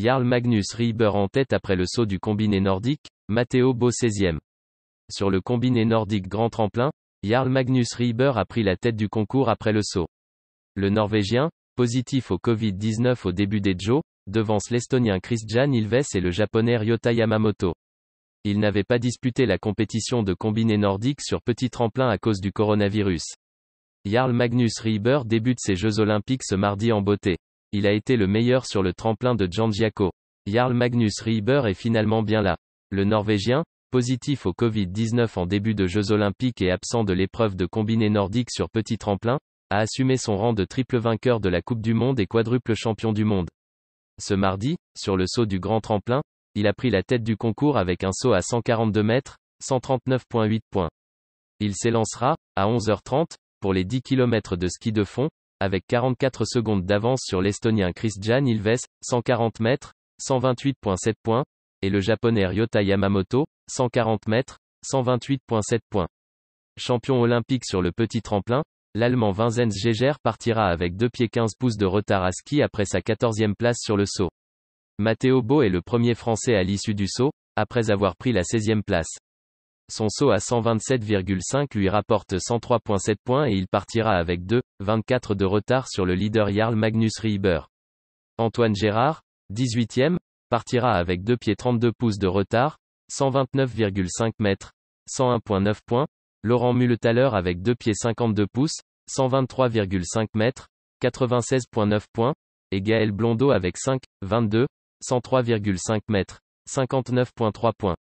Jarl Magnus Rieber en tête après le saut du combiné nordique, Matteo Beau 16e. Sur le combiné nordique grand tremplin, Jarl Magnus Rieber a pris la tête du concours après le saut. Le Norvégien, positif au Covid-19 au début des JO, devance l'Estonien Christian Ilves et le Japonais Ryota Yamamoto. Il n'avait pas disputé la compétition de combiné nordique sur petit tremplin à cause du coronavirus. Jarl Magnus Rieber débute ses Jeux Olympiques ce mardi en beauté il a été le meilleur sur le tremplin de Giacco. Jarl Magnus Rieber est finalement bien là. Le Norvégien, positif au Covid-19 en début de Jeux olympiques et absent de l'épreuve de combiné nordique sur petit tremplin, a assumé son rang de triple vainqueur de la Coupe du Monde et quadruple champion du monde. Ce mardi, sur le saut du grand tremplin, il a pris la tête du concours avec un saut à 142 mètres, 139.8 points. Il s'élancera, à 11h30, pour les 10 km de ski de fond, avec 44 secondes d'avance sur l'Estonien Christian Ilves, 140 mètres, 128.7 points, et le Japonais Ryota Yamamoto, 140 mètres, 128.7 points. Champion olympique sur le petit tremplin, l'Allemand Vinzenz Geiger partira avec 2 pieds 15 pouces de retard à ski après sa 14e place sur le saut. Matteo Bo est le premier Français à l'issue du saut, après avoir pris la 16e place. Son saut à 127,5 lui rapporte 103,7 points et il partira avec 2,24 de retard sur le leader Jarl Magnus Rieber. Antoine Gérard, 18e, partira avec 2 pieds 32 pouces de retard, 129,5 mètres, 101,9 points. Laurent Mulletaler avec 2 pieds 52 pouces, 123,5 mètres, 96,9 points, et Gaël Blondeau avec 5,22, 103,5 mètres, 59,3 points.